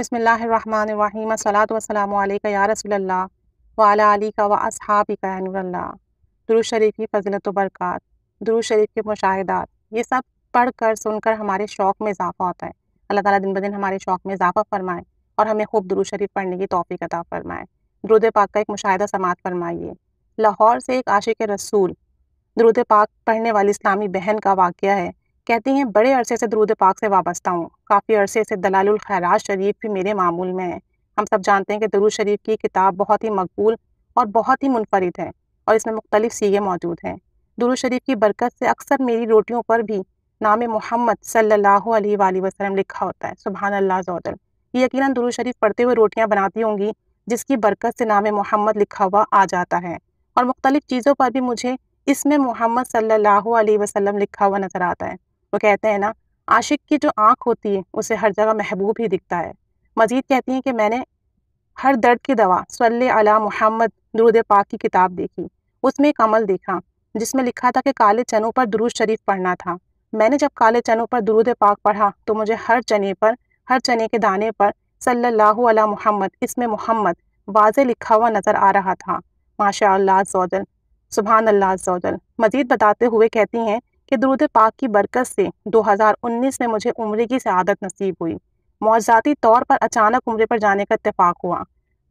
बसमीम सलात वसलाम या रसोल्ला वाला अली का व असहाबी का शरीफ की फजलत बरक़ात दुरू शरीफ के मुशाहदात ये सब पढ़ कर सुनकर हमारे शौक़ में इजाफ़ा होता है अल्लाह ताला दिन ब दिन हमारे शौक़ में इजाफ़ा फरमाए और हमें खूब दुरू शरीफ पढ़ने की तोफ़ी अदा फरमाए दुरुद पाक का एक मुशाह समात फरमाइए लाहौर से एक आशिक रसूल दरुद पाक पढ़ने वाली इस्लामी बहन का वाक़ है कहती हैं बड़े अरसे से दरूद पाक से वाबस्ता हूँ काफ़ी अरसे से दलालुल खैराज शरीफ भी मेरे मामूल में है हम सब जानते हैं कि दरूद शरीफ की किताब बहुत ही मकबूल और बहुत ही मुनफरद है और इसमें मुख्तलिफ सीगे मौजूद हैं दरूद शरीफ की बरकत से अक्सर मेरी रोटियों पर भी नाम मोहम्मद सल्लल्लाहु अलैहि वसल्लम लिखा होता है सुबहान अल्लाह जोदल ये यकीनन दरूद शरीफ पढ़ते हुए रोटियाँ बनाती होंगी जिसकी बरकत से नाम मोहम्मद लिखा हुआ आ जाता है और मुख्तलिफ चीज़ों पर भी मुझे इसमें मोहम्मद सल्लल्लाहु अलैहि वसल्लम लिखा हुआ नज़र आता है वो कहते हैं ना आशिक की जो आँख होती है उसे हर जगह महबूब ही दिखता है मजीद कहती हैं कि मैंने हर दर्द की दवा सल अला मोहम्मद दरुद पाक की किताब देखी उसमें एक अमल देखा जिसमें लिखा था कि काले चनों पर दुरुद शरीफ पढ़ना था मैंने जब काले चनों पर दुरुद पाक पढ़ा तो मुझे हर चने पर हर चने के दाने पर सल्लल्लाहु अला मोहम्मद इसमें मोहम्मद वाज लिखा हुआ नज़र आ रहा था माशा अल्लाह जौजल सुबहान अल्लाह मजीद बताते हुए कहती हैं कि दरूद पाक की बरकत से 2019 में मुझे उम्र की शहादत नसीब हुई मौजाती तौर पर अचानक उम्र पर जाने का इतफाक़ हुआ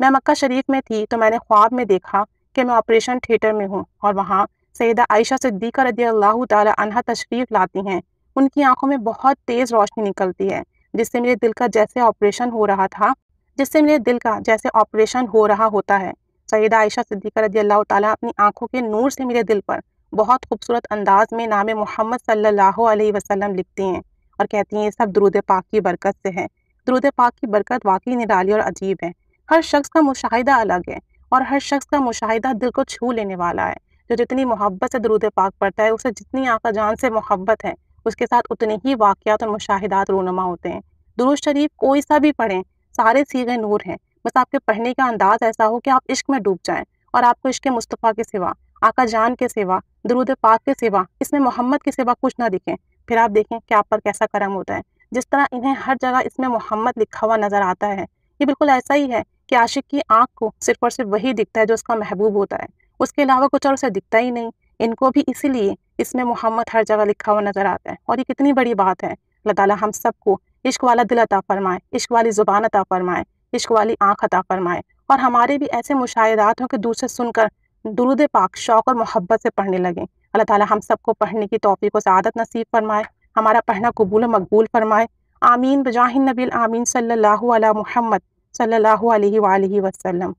मैं मक्का शरीफ में थी तो मैंने ख्वाब में देखा कि मैं ऑपरेशन थिएटर में हूँ और वहाँ सैदा आयशा सिद्दीक रदी अल्लाह तहा तशरीफ़ लाती हैं उनकी आंखों में बहुत तेज़ रोशनी निकलती है जिससे मेरे दिल का जैसे ऑपरेशन हो रहा था जिससे मेरे दिल का जैसे ऑपरेशन हो रहा होता है सैदा आयशा सिद्दीक रदी अल्लाह ताली अपनी आंखों के नूर से मेरे दिल पर बहुत खूबसूरत अंदाज में नाम मोहम्मद सल्लल्लाहु अलैहि वसल्लम लिखती हैं और कहती हैं ये सब दरूद पाक की बरकत से है दरूद पाक की बरकत वाकई निराली और अजीब है हर शख्स का मुशाहिदा अलग है और हर शख्स का मुशाहिदा दिल को छू लेने वाला है जो जितनी मोहब्बत से दरूद पाक पढ़ता है उसे जितनी आका जान से मोहब्बत है उसके साथ उतने ही वाक़ात और मुशाहिदात रोनमा होते हैं दुरुज शरीफ कोई सा भी पढ़ें सारे सीगे नूर हैं बस आपके पढ़ने का अंदाज़ ऐसा हो कि आप इश्क में डूब जाएं और आपको इश्क मुस्तफ़ा के सिवा आका जान के सिवा दरूद पाक के सिवा इसमें मोहम्मद की सेवा कुछ ना दिखे फिर आप देखें कि आप पर कैसा करम होता है जिस तरह इन्हें हर जगह इसमें मोहम्मद लिखा हुआ नजर आता है ये बिल्कुल ऐसा ही है कि आशिक की आंख को सिर्फ और सिर्फ वही दिखता है जो उसका महबूब होता है उसके अलावा कुछ और उसे दिखता ही नहीं इनको भी इसीलिए इसमें मोहम्मद हर जगह लिखा हुआ नजर आता है और ये कितनी बड़ी बात है अल्लाह ताला हम सबको इश्क वाला दिल अता फरमाए इश्क वाली ज़ुबान अता फरमाए इश्क वाली आंख अता फरमाए और हमारे भी ऐसे मुशाहदात हों कि दूसरे सुनकर दुरुद पाक शौक और मोहब्बत से पढ़ने लगे अल्लाह ताला हम सबको पढ़ने की तोफ़ी को सदत नसीब फरमाए हमारा पढ़ना कबूल मकबूल फरमाए आमीन बजाहिन नबील आमीन सल्ला महमद सल्ला वसम